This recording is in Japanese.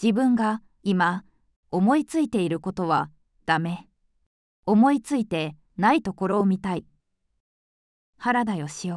自分が今思いついていることはダメ思いついてないところを見たい原田義雄